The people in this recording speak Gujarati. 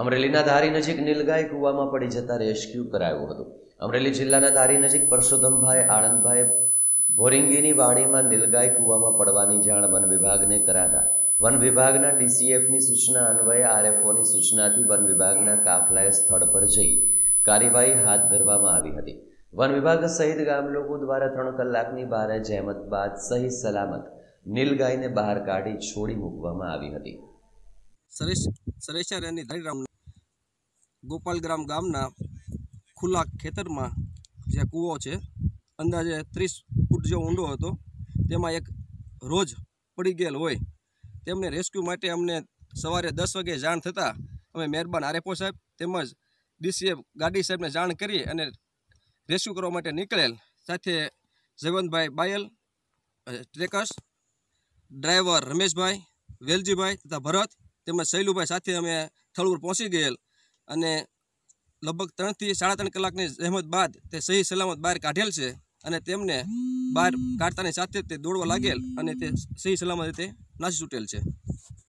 અમરેલીના ધારી નજીક નીલગાય કૂવામાં પડી જતા રેસ્ક્યુ કરાયું હતું અમરેલી જિલ્લાના ધારી નજીક પરસોત્તમભાઈ આણંદભાઈ ભોરિંગીની વાડીમાં નીલગાય કૂવામાં પડવાની જાણ વન વિભાગને કરાતા વન વિભાગના ડીસીએફની સૂચના અન્વયે આરએફઓની સૂચનાથી વન વિભાગના કાફલાએ સ્થળ પર જઈ કાર્યવાહી હાથ ધરવામાં આવી હતી વન વિભાગ સહિત ગામ લોકો દ્વારા ત્રણ કલાકની ભારે જહેમત બાદ સહી સલામત નીલગાયને બહાર કાઢી છોડી મૂકવામાં આવી હતી સરેશ સરેશારાની ધારીરામ ગોપાલગ્રામ ગામના ખુલ્લા ખેતરમાં જે કૂવો છે અંદાજે ત્રીસ ફૂટ જેવો ઊંડો હતો તેમાં એક રોજ પડી ગયેલ હોય તેમને રેસ્ક્યુ માટે અમને સવારે દસ વાગે જાણ થતાં અમે મહેરબાન આરએફઓ સાહેબ તેમજ ડીસીએ ગાડી સાહેબને જાણ કરી અને રેસ્ક્યુ કરવા માટે નીકળેલ સાથે જગવંતભાઈ બાયલ ટ્રેકર્સ ડ્રાઈવર રમેશભાઈ વેલજીભાઈ તથા ભરત તેમજ શૈલુભાઈ સાથે અમે સ્થળ ઉપર પહોંચી ગયેલ અને લગભગ ત્રણથી સાડા ત્રણ કલાકની જહેમત બાદ તે સહી સલામત બહાર કાઢેલ છે અને તેમને બહાર કાઢતાની સાથે તે દોડવા લાગેલ અને તે સહી સલામત રીતે નાસી છૂટેલ છે